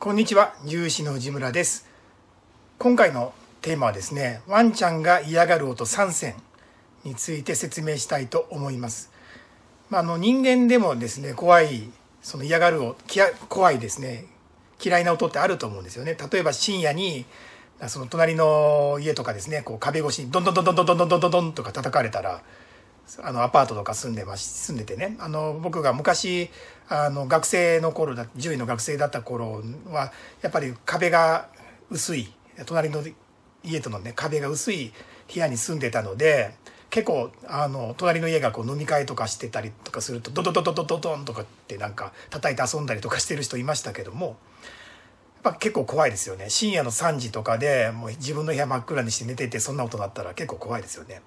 こんにちは、有志の地村です。今回のテーマはですね、ワンちゃんが嫌がる音3選について説明したいと思います。まあ、あの人間でもですね、怖い、その嫌がるを、怖いですね、嫌いな音ってあると思うんですよね。例えば深夜に、その隣の家とかですね、こう壁越しにどんどんどんどんどんどんどんどんとか叩かれたら、あのアパートとか住んでま住んでてねあの僕が昔あの学生の頃だ獣医の学生だった頃はやっぱり壁が薄い隣の家とのね壁が薄い部屋に住んでたので結構あの隣の家がこう飲み会とかしてたりとかするとドドドドドドドンとかってなんか叩いて遊んだりとかしてる人いましたけども。やっぱ結構怖いですよね深夜の3時とかでもう自分の部屋真っ暗にして寝ててそんな音だったら結構怖いですよね。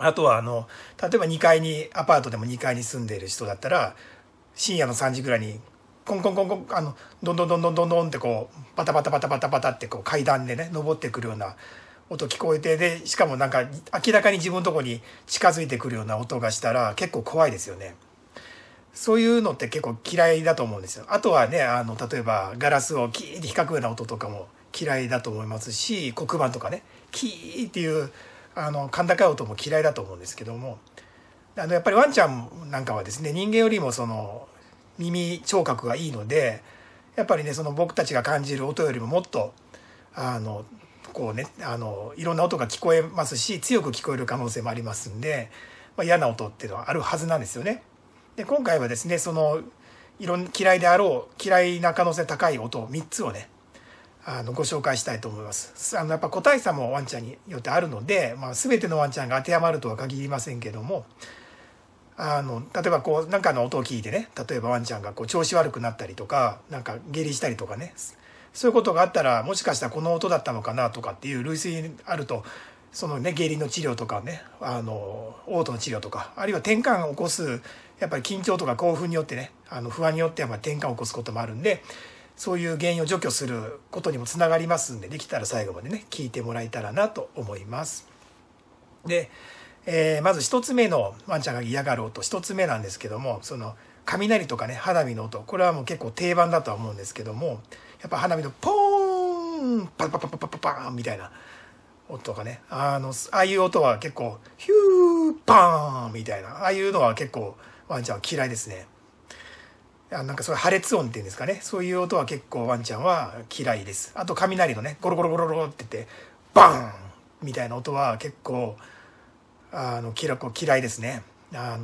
あとはあの例えば2階にアパートでも2階に住んでいる人だったら深夜の3時ぐらいにコンコンコンコンあのどんどんどんどんどんどってこうバタバタバタバタバタってこう階段でね登ってくるような音聞こえてでしかもなんか明らかに自分のとこに近づいてくるような音がしたら結構怖いですよね。そういうのって結構嫌いだと思うんですよ。あとはねあの例えばガラスをキーって光くような音とかも嫌いだと思いますし黒板とかねキーっていうあの甲高い音も嫌いだと思うんですけどもあのやっぱりワンちゃんなんかはですね人間よりもその耳聴覚がいいのでやっぱりねその僕たちが感じる音よりももっとあのこうねあのいろんな音が聞こえますし強く聞こえる可能性もありますんで、まあ、嫌な音っていうのはあるはずなんですよね。で今回はですねそのいろん嫌いであろう嫌いな可能性高い音3つをねあのご紹介したいと思いますあのやっぱ個体差もワンちゃんによってあるので、まあ、全てのワンちゃんが当てはまるとは限りませんけどもあの例えばこう何かの音を聞いてね例えばワンちゃんがこう調子悪くなったりとかなんか下痢したりとかねそういうことがあったらもしかしたらこの音だったのかなとかっていう類推あるとそのね下痢の治療とかねあの嘔吐の治療とかあるいは転換を起こすやっぱり緊張とか興奮によってねあの不安によってやっぱ転換を起こすこともあるんでそういう原因を除去することにもつながりますんでできたら最後までね聞いてもらえたらなと思います。で、えー、まず1つ目のワンちゃんが嫌がる音1つ目なんですけどもその雷とかね花火の音これはもう結構定番だとは思うんですけどもやっぱ花火のポーンパパパパパパパーンみたいな音がねあのああいう音は結構ヒューパーンみたいなああいうのは結構ワンちゃんは嫌いですね。なんかそれ破裂音っていうんですかねそういう音は結構ワンちゃんは嫌いですあと雷のねゴロゴロゴロゴロって言ってバーンみたいな音は結構あの嫌嫌いですねあ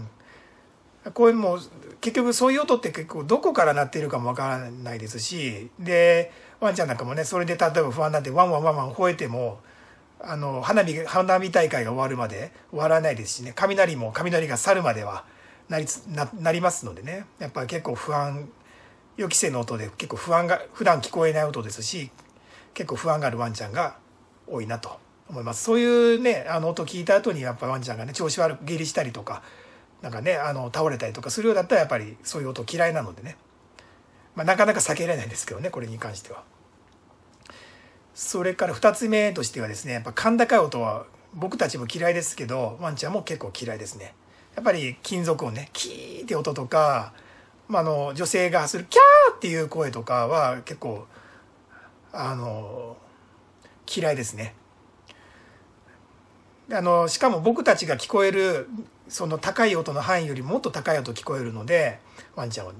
のこういうも結局そういう音って結構どこから鳴っているかもわからないですしでワンちゃんなんかもねそれで例えば不安なんてワンワンワンワン吠えてもあの花火花火大会が終わるまで終わらないですしね雷も雷が去るまではなりななりますのでねやっぱり結構不安予期せぬ音で結構不安が普段聞こえない音ですし結構不安があるワンちゃんが多いなと思いますそういうねあの音聞いた後にやっぱワンちゃんがね調子悪く下痢したりとかなんかねあの倒れたりとかするようだったらやっぱりそういう音嫌いなのでね、まあ、なかなか避けられないんですけどねこれに関しては。それから2つ目としてはですねやっぱ甲高い音は僕たちも嫌いですけどワンちゃんも結構嫌いですね。やっぱり金属音ね、キーって音とか、まあ、の、女性がするキャーっていう声とかは結構、あの、嫌いですね。あの、しかも僕たちが聞こえる、その高い音の範囲よりもっと高い音聞こえるので、ワンちゃんは。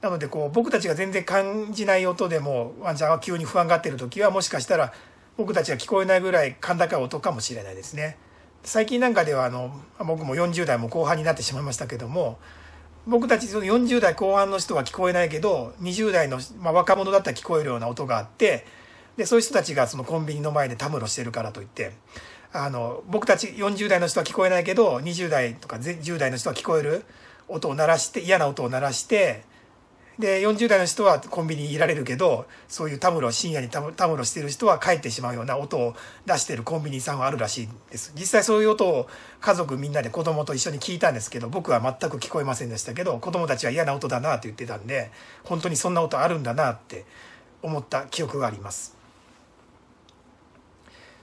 なので、こう、僕たちが全然感じない音でも、ワンちゃんは急に不安がってる時は、もしかしたら僕たちが聞こえないぐらい甲高い音かもしれないですね。最近なんかではあの僕も40代も後半になってしまいましたけども僕たちその40代後半の人は聞こえないけど20代の、まあ、若者だったら聞こえるような音があってでそういう人たちがそのコンビニの前でたむろしてるからといってあの僕たち40代の人は聞こえないけど20代とか10代の人は聞こえる音を鳴らして嫌な音を鳴らして。で40代の人はコンビニにいられるけどそういうたむろ深夜にたむろしてる人は帰ってしまうような音を出してるコンビニさんはあるらしいです実際そういう音を家族みんなで子供と一緒に聞いたんですけど僕は全く聞こえませんでしたけど子供たちは嫌な音だなって言ってたんで本当にそんな音あるんだなって思った記憶があります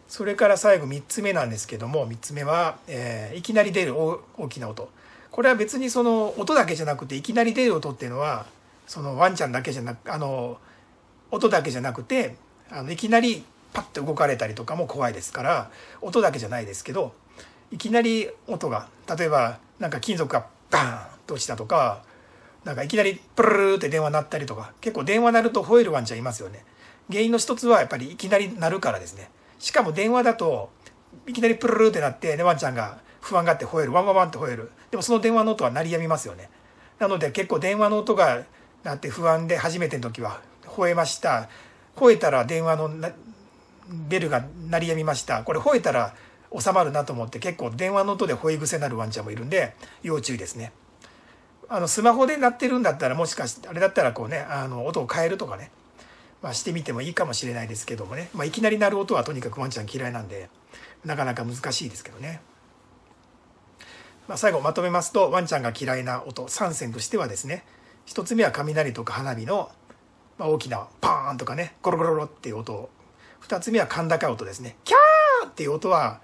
それから最後3つ目なんですけども3つ目は、えー、いきなり出る大きな音これは別にその音だけじゃなくていきなり出る音っていうのはそのワンちゃんだけじゃなくあの音だけじゃなくてあのいきなりパッと動かれたりとかも怖いですから音だけじゃないですけどいきなり音が例えばなんか金属がバーンと落ちたとかなんかいきなりプルルって電話鳴ったりとか結構電話鳴ると吠えるワンちゃんいますよね原因の一つはやっぱりいきなり鳴るからですねしかも電話だといきなりプルルってなって、ね、ワンちゃんが不安があって吠えるワンワンワンって吠えるでもその電話の音は鳴りやみますよねなので結構電話の音がなって不安で初めての時は吠えました吠えたら電話のベルが鳴りやみましたこれ吠えたら収まるなと思って結構電話の音で吠え癖になるワンちゃんもいるんで要注意ですねあのスマホで鳴ってるんだったらもしかしてあれだったらこうねあの音を変えるとかね、まあ、してみてもいいかもしれないですけどもね、まあ、いきなり鳴る音はとにかくワンちゃん嫌いなんでなかなか難しいですけどね、まあ、最後まとめますとワンちゃんが嫌いな音3選としてはですね1つ目は雷とか花火の、まあ、大きなパーンとかねゴロゴロロっていう音2つ目は甲高い音ですねキャーっていう音は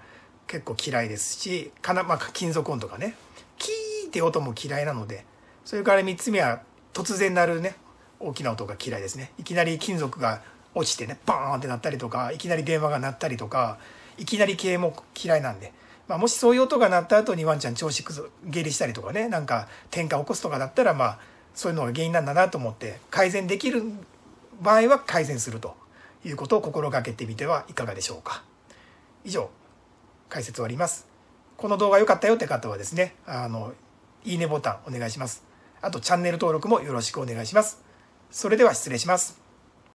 結構嫌いですしかな、まあ、金属音とかねキーっていう音も嫌いなのでそれから3つ目は突然鳴るね大きな音が嫌いですねいきなり金属が落ちてねバーンって鳴ったりとかいきなり電話が鳴ったりとかいきなり系も嫌いなんで、まあ、もしそういう音が鳴った後にワンちゃん調子崩下痢したりとかねなんか転換起こすとかだったらまあそういうのが原因なんだなと思って改善できる場合は改善するということを心がけてみてはいかがでしょうか。以上解説終わります。この動画良かったよって方はですねあのいいねボタンお願いします。あとチャンネル登録もよろしくお願いします。それでは失礼します。